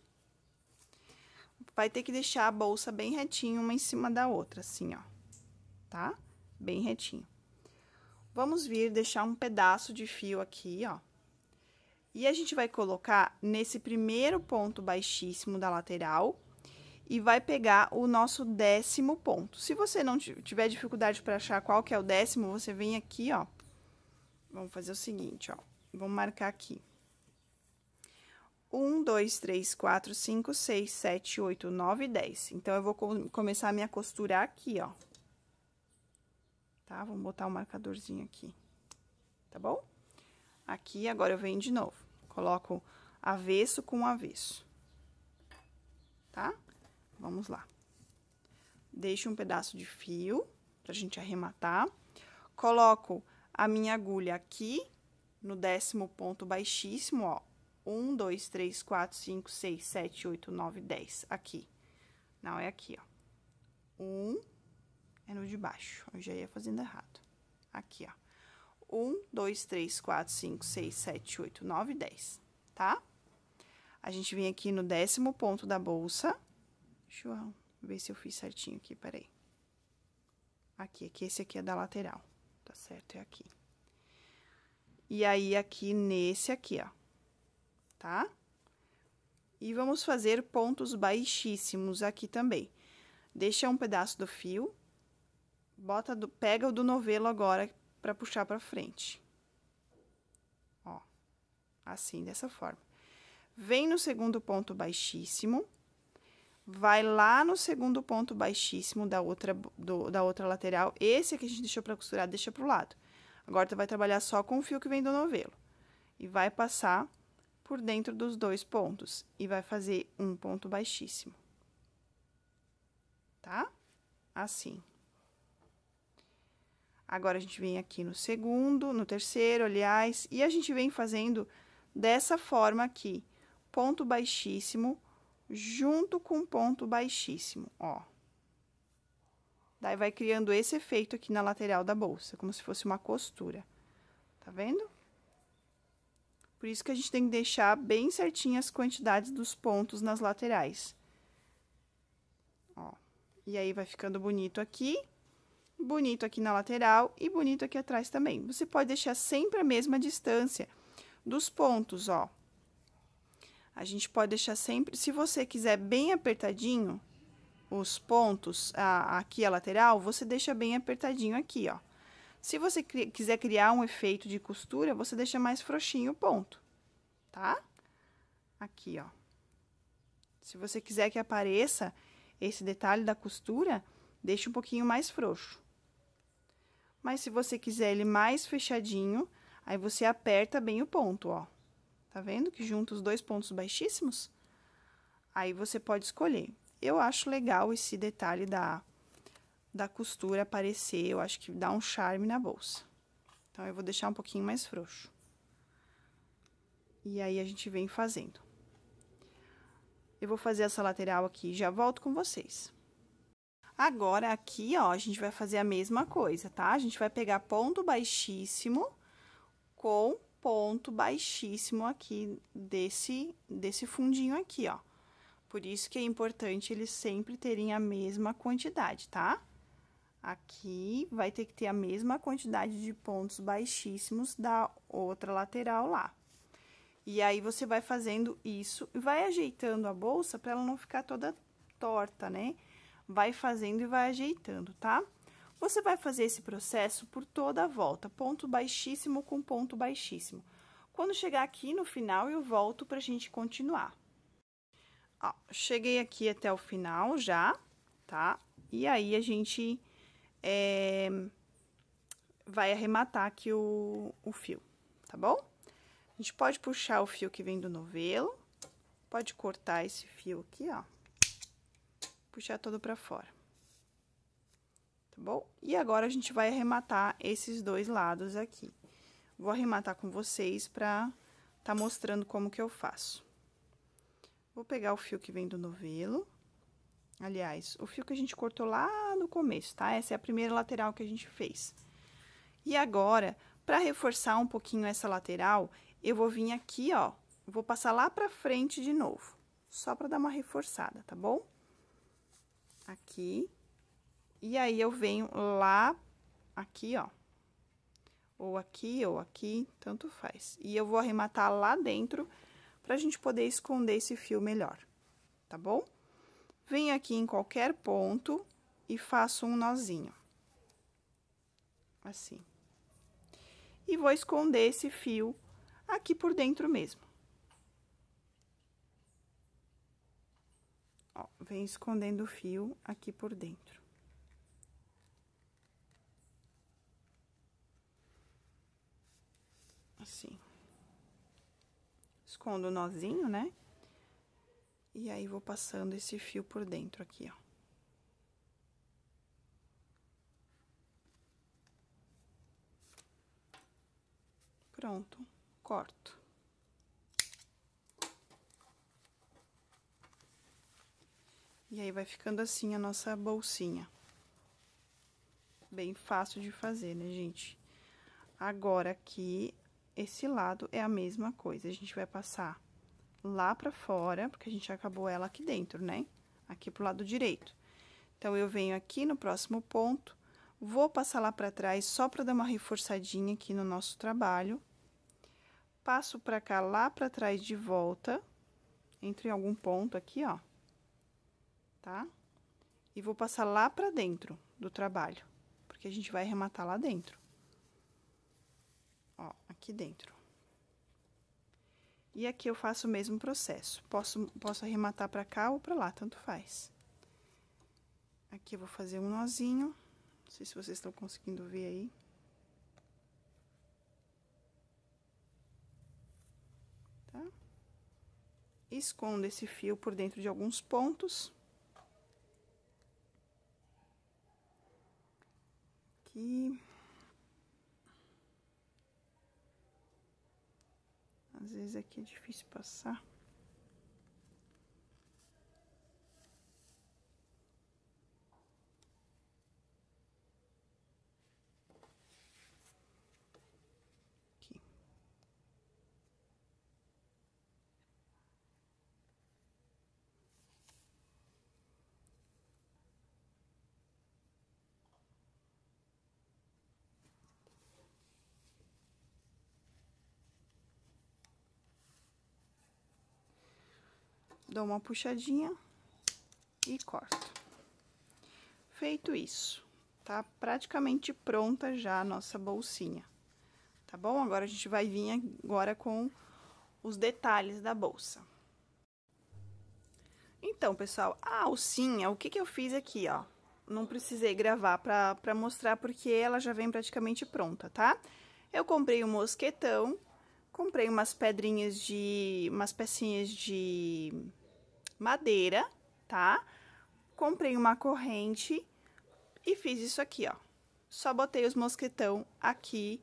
Vai ter que deixar a bolsa bem retinho, uma em cima da outra, assim, ó. Tá? Bem retinho. Vamos vir deixar um pedaço de fio aqui, ó. E a gente vai colocar nesse primeiro ponto baixíssimo da lateral e vai pegar o nosso décimo ponto. Se você não tiver dificuldade para achar qual que é o décimo, você vem aqui, ó. Vamos fazer o seguinte, ó. Vamos marcar aqui. 1, 2, 3, 4, 5, 6, 7, 8, 9, 10. Então, eu vou com começar a minha costura aqui, ó. Tá? Vamos botar o um marcadorzinho aqui. Tá bom? Aqui, agora eu venho de novo coloco avesso com avesso, tá? Vamos lá. Deixo um pedaço de fio pra gente arrematar. Coloco a minha agulha aqui no décimo ponto baixíssimo, ó. Um, dois, três, quatro, cinco, seis, sete, oito, nove, dez. Aqui. Não, é aqui, ó. Um, é no de baixo. Eu já ia fazendo errado. Aqui, ó. 1, 2, 3, 4, 5, 6, 7, 8, 9, 10, tá? A gente vem aqui no décimo ponto da bolsa. Deixa eu ver se eu fiz certinho aqui, peraí. Aqui, aqui, esse aqui é da lateral, tá certo? É aqui. E aí, aqui nesse aqui, ó, tá? E vamos fazer pontos baixíssimos aqui também. Deixa um pedaço do fio, bota do, pega o do novelo agora para puxar para frente. Ó, assim, dessa forma. Vem no segundo ponto baixíssimo, vai lá no segundo ponto baixíssimo da outra, do, da outra lateral. Esse que a gente deixou para costurar, deixa para o lado. Agora, tu vai trabalhar só com o fio que vem do novelo. E vai passar por dentro dos dois pontos. E vai fazer um ponto baixíssimo. Tá? Assim. Agora a gente vem aqui no segundo, no terceiro, aliás, e a gente vem fazendo dessa forma aqui, ponto baixíssimo junto com ponto baixíssimo, ó. Daí vai criando esse efeito aqui na lateral da bolsa, como se fosse uma costura. Tá vendo? Por isso que a gente tem que deixar bem certinho as quantidades dos pontos nas laterais. Ó. E aí vai ficando bonito aqui bonito aqui na lateral e bonito aqui atrás também. Você pode deixar sempre a mesma distância dos pontos, ó. A gente pode deixar sempre, se você quiser bem apertadinho os pontos, a, aqui a lateral, você deixa bem apertadinho aqui, ó. Se você cri quiser criar um efeito de costura, você deixa mais frouxinho o ponto, tá? Aqui, ó. Se você quiser que apareça esse detalhe da costura, deixa um pouquinho mais frouxo. Mas se você quiser ele mais fechadinho, aí você aperta bem o ponto, ó. Tá vendo que junta os dois pontos baixíssimos? Aí você pode escolher. Eu acho legal esse detalhe da, da costura aparecer, eu acho que dá um charme na bolsa. Então, eu vou deixar um pouquinho mais frouxo. E aí, a gente vem fazendo. Eu vou fazer essa lateral aqui e já volto com vocês. Agora, aqui, ó, a gente vai fazer a mesma coisa, tá? A gente vai pegar ponto baixíssimo com ponto baixíssimo aqui desse, desse fundinho aqui, ó. Por isso que é importante eles sempre terem a mesma quantidade, tá? Aqui vai ter que ter a mesma quantidade de pontos baixíssimos da outra lateral lá. E aí, você vai fazendo isso e vai ajeitando a bolsa para ela não ficar toda torta, né? vai fazendo e vai ajeitando, tá? Você vai fazer esse processo por toda a volta, ponto baixíssimo com ponto baixíssimo. Quando chegar aqui no final, eu volto pra gente continuar. Ó, cheguei aqui até o final já, tá? E aí, a gente é, vai arrematar aqui o, o fio, tá bom? A gente pode puxar o fio que vem do novelo, pode cortar esse fio aqui, ó puxar todo pra fora. Tá bom? E agora, a gente vai arrematar esses dois lados aqui. Vou arrematar com vocês pra tá mostrando como que eu faço. Vou pegar o fio que vem do novelo. Aliás, o fio que a gente cortou lá no começo, tá? Essa é a primeira lateral que a gente fez. E agora, para reforçar um pouquinho essa lateral, eu vou vir aqui, ó, vou passar lá pra frente de novo, só pra dar uma reforçada, tá bom? aqui. E aí, eu venho lá, aqui, ó. Ou aqui, ou aqui, tanto faz. E eu vou arrematar lá dentro, pra gente poder esconder esse fio melhor, tá bom? Venho aqui em qualquer ponto e faço um nozinho. Assim. E vou esconder esse fio aqui por dentro mesmo. Ó, vem escondendo o fio aqui por dentro. Assim. Escondo o nozinho, né? E aí, vou passando esse fio por dentro aqui, ó. Pronto, corto. E aí vai ficando assim a nossa bolsinha. Bem fácil de fazer, né, gente? Agora aqui, esse lado é a mesma coisa. A gente vai passar lá pra fora, porque a gente acabou ela aqui dentro, né? Aqui pro lado direito. Então, eu venho aqui no próximo ponto, vou passar lá pra trás só pra dar uma reforçadinha aqui no nosso trabalho. Passo pra cá, lá pra trás de volta, entre algum ponto aqui, ó tá? E vou passar lá pra dentro do trabalho, porque a gente vai arrematar lá dentro. Ó, aqui dentro. E aqui eu faço o mesmo processo. Posso, posso arrematar pra cá ou pra lá, tanto faz. Aqui eu vou fazer um nozinho. Não sei se vocês estão conseguindo ver aí. Tá? Escondo esse fio por dentro de alguns pontos. aqui. Às vezes aqui é difícil passar. dou uma puxadinha e corto. Feito isso, tá praticamente pronta já a nossa bolsinha, tá bom? Agora a gente vai vir agora com os detalhes da bolsa. Então, pessoal, a alcinha, o que que eu fiz aqui, ó? Não precisei gravar pra, pra mostrar porque ela já vem praticamente pronta, tá? Eu comprei um mosquetão, comprei umas pedrinhas de... umas pecinhas de madeira, tá? Comprei uma corrente e fiz isso aqui, ó. Só botei os mosquetão aqui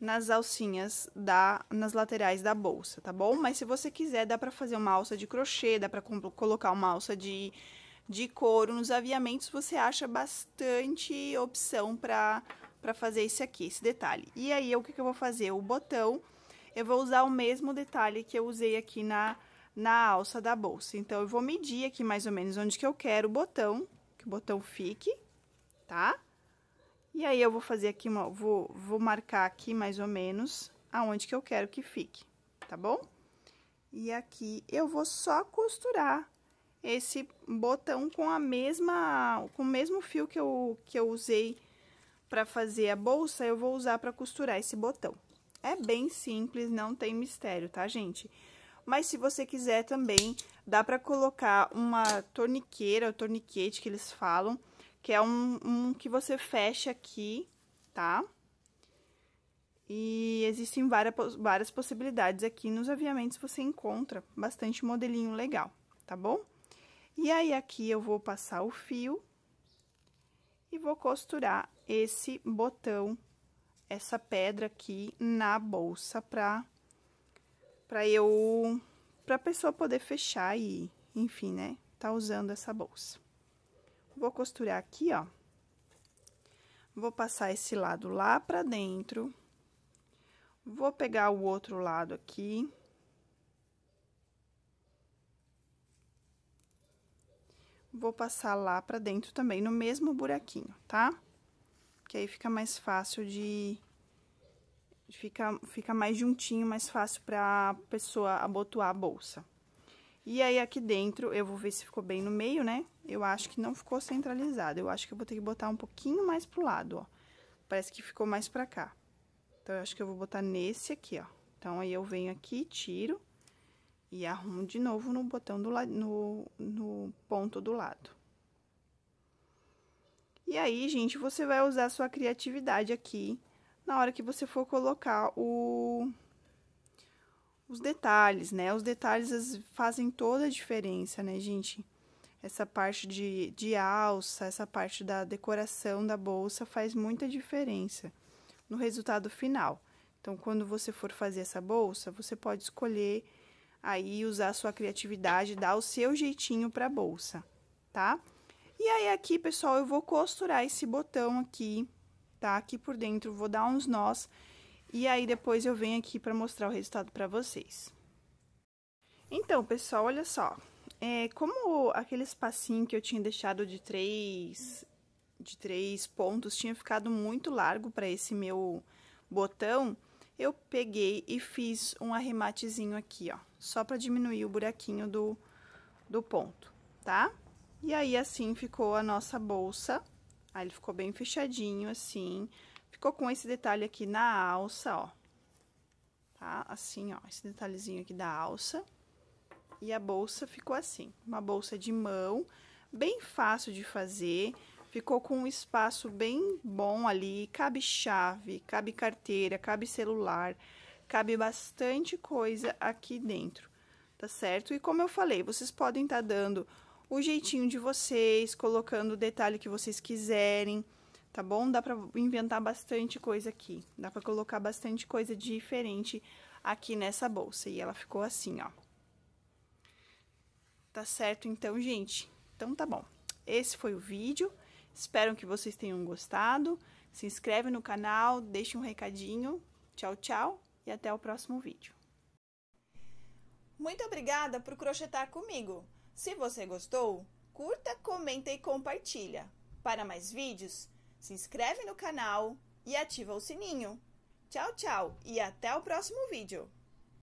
nas alcinhas da nas laterais da bolsa, tá bom? Mas se você quiser, dá para fazer uma alça de crochê, dá para colocar uma alça de de couro nos aviamentos, você acha bastante opção para para fazer esse aqui, esse detalhe. E aí, o que, que eu vou fazer? O botão, eu vou usar o mesmo detalhe que eu usei aqui na na alça da bolsa. Então, eu vou medir aqui mais ou menos onde que eu quero o botão, que o botão fique, tá? E aí, eu vou fazer aqui, uma, vou, vou marcar aqui mais ou menos aonde que eu quero que fique, tá bom? E aqui, eu vou só costurar esse botão com a mesma, com o mesmo fio que eu, que eu usei para fazer a bolsa, eu vou usar para costurar esse botão. É bem simples, não tem mistério, tá, gente? Gente... Mas se você quiser também, dá para colocar uma torniqueira, ou torniquete que eles falam, que é um, um que você fecha aqui, tá? E existem várias, várias possibilidades aqui nos aviamentos, você encontra bastante modelinho legal, tá bom? E aí, aqui eu vou passar o fio e vou costurar esse botão, essa pedra aqui na bolsa pra para eu para a pessoa poder fechar e, enfim, né, tá usando essa bolsa. Vou costurar aqui, ó. Vou passar esse lado lá para dentro. Vou pegar o outro lado aqui. Vou passar lá para dentro também, no mesmo buraquinho, tá? Que aí fica mais fácil de Fica, fica mais juntinho, mais fácil para a pessoa abotoar a bolsa. E aí, aqui dentro, eu vou ver se ficou bem no meio, né? Eu acho que não ficou centralizado. Eu acho que eu vou ter que botar um pouquinho mais pro lado, ó. Parece que ficou mais pra cá. Então, eu acho que eu vou botar nesse aqui, ó. Então, aí eu venho aqui, tiro e arrumo de novo no botão do lado, no, no ponto do lado. E aí, gente, você vai usar a sua criatividade aqui na hora que você for colocar o, os detalhes, né? Os detalhes fazem toda a diferença, né, gente? Essa parte de, de alça, essa parte da decoração da bolsa faz muita diferença no resultado final. Então, quando você for fazer essa bolsa, você pode escolher aí usar a sua criatividade, dar o seu jeitinho para a bolsa, tá? E aí aqui, pessoal, eu vou costurar esse botão aqui tá? Aqui por dentro vou dar uns nós e aí depois eu venho aqui para mostrar o resultado para vocês. Então, pessoal, olha só. É, como aquele espacinho que eu tinha deixado de três, de três pontos tinha ficado muito largo para esse meu botão, eu peguei e fiz um arrematezinho aqui, ó. Só para diminuir o buraquinho do, do ponto, tá? E aí, assim ficou a nossa bolsa Aí, ele ficou bem fechadinho, assim. Ficou com esse detalhe aqui na alça, ó. Tá? Assim, ó, esse detalhezinho aqui da alça. E a bolsa ficou assim, uma bolsa de mão, bem fácil de fazer. Ficou com um espaço bem bom ali, cabe chave, cabe carteira, cabe celular, cabe bastante coisa aqui dentro, tá certo? E como eu falei, vocês podem estar tá dando o jeitinho de vocês, colocando o detalhe que vocês quiserem, tá bom? Dá pra inventar bastante coisa aqui, dá pra colocar bastante coisa diferente aqui nessa bolsa. E ela ficou assim, ó. Tá certo então, gente? Então tá bom. Esse foi o vídeo, espero que vocês tenham gostado. Se inscreve no canal, deixe um recadinho. Tchau, tchau e até o próximo vídeo. Muito obrigada por crochetar comigo! Se você gostou, curta, comenta e compartilha. Para mais vídeos, se inscreve no canal e ativa o sininho. Tchau, tchau e até o próximo vídeo!